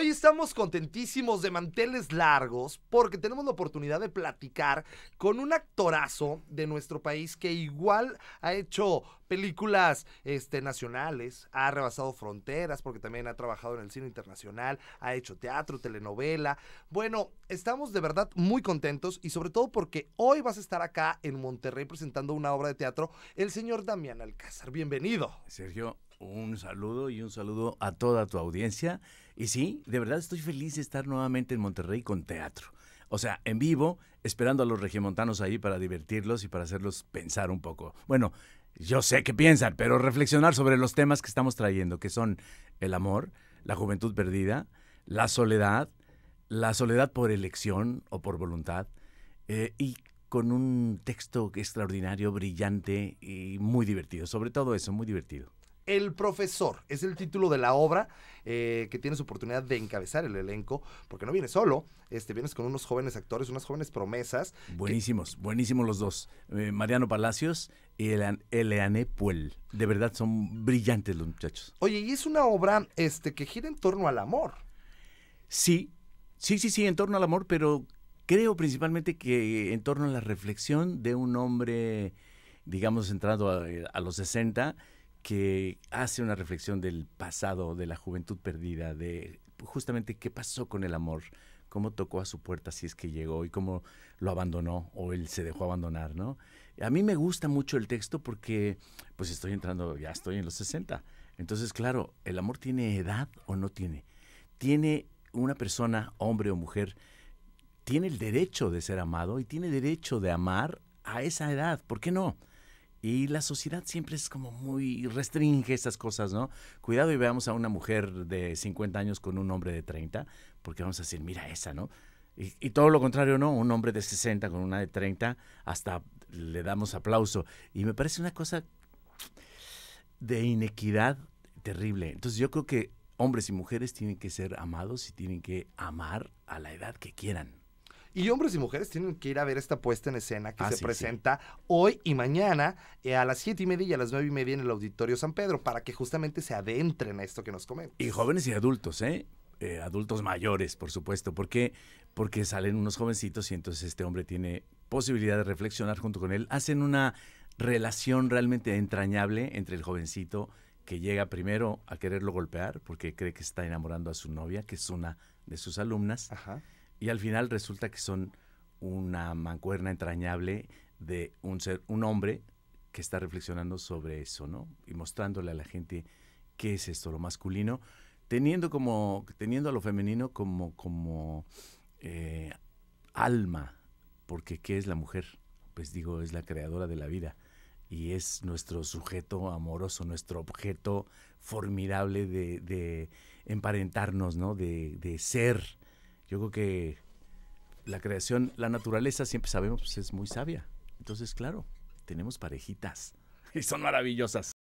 Hoy estamos contentísimos de manteles largos porque tenemos la oportunidad de platicar con un actorazo de nuestro país que igual ha hecho películas este, nacionales, ha rebasado fronteras porque también ha trabajado en el cine internacional, ha hecho teatro, telenovela. Bueno, estamos de verdad muy contentos y sobre todo porque hoy vas a estar acá en Monterrey presentando una obra de teatro, el señor Damián Alcázar. Bienvenido. Sergio, un saludo y un saludo a toda tu audiencia. Y sí, de verdad estoy feliz de estar nuevamente en Monterrey con teatro. O sea, en vivo, esperando a los regimontanos ahí para divertirlos y para hacerlos pensar un poco. Bueno, yo sé que piensan, pero reflexionar sobre los temas que estamos trayendo, que son el amor, la juventud perdida, la soledad, la soledad por elección o por voluntad, eh, y con un texto extraordinario, brillante y muy divertido. Sobre todo eso, muy divertido. El Profesor. Es el título de la obra eh, que tienes oportunidad de encabezar el elenco, porque no vienes solo, este, vienes con unos jóvenes actores, unas jóvenes promesas. Buenísimos, buenísimos los dos. Eh, Mariano Palacios y Eliane Eleane Puel. De verdad, son brillantes los muchachos. Oye, y es una obra este, que gira en torno al amor. Sí, sí, sí, sí, en torno al amor, pero creo principalmente que en torno a la reflexión de un hombre, digamos, entrado a, a los 60 que hace una reflexión del pasado, de la juventud perdida, de justamente qué pasó con el amor, cómo tocó a su puerta si es que llegó y cómo lo abandonó o él se dejó abandonar, ¿no? A mí me gusta mucho el texto porque pues estoy entrando, ya estoy en los 60. Entonces, claro, ¿el amor tiene edad o no tiene? Tiene una persona, hombre o mujer, tiene el derecho de ser amado y tiene derecho de amar a esa edad, ¿por qué no? Y la sociedad siempre es como muy restringe esas cosas, ¿no? Cuidado y veamos a una mujer de 50 años con un hombre de 30, porque vamos a decir, mira esa, ¿no? Y, todo lo contrario, ¿no? Un hombre de 60 con una de 30, hasta le damos aplauso. Y me parece una cosa de inequidad terrible. Entonces yo creo que hombres y mujeres tienen que ser amados y tienen que amar a la edad que quieran. Y hombres y mujeres tienen que ir a ver esta puesta en escena que ah, se presenta hoy y mañana eh, a las siete y media y a las nueve y media en el Auditorio San Pedro para que justamente se adentren a esto que nos comentan. Y jóvenes y adultos, ¿eh? eh adultos mayores, por supuesto, porque porque salen unos jovencitos y entonces este hombre tiene posibilidad de reflexionar junto con él. Hacen una relación realmente entrañable entre el jovencito que llega primero a quererlo golpear porque cree que está enamorando a su novia, que es una de sus alumnas. Ajá. Y al final resulta que son una mancuerna entrañable de un ser, un hombre que está reflexionando sobre eso, ¿no? Y mostrándole a la gente qué es esto, lo masculino, teniendo como, teniendo a lo femenino como, como eh, alma, porque ¿qué es la mujer? Pues digo, es la creadora de la vida y es nuestro sujeto amoroso, nuestro objeto formidable de, emparentarnos, ¿no? De, de ser yo creo que la creación, la naturaleza, siempre sabemos, pues es muy sabia. Entonces, claro, tenemos parejitas y son maravillosas.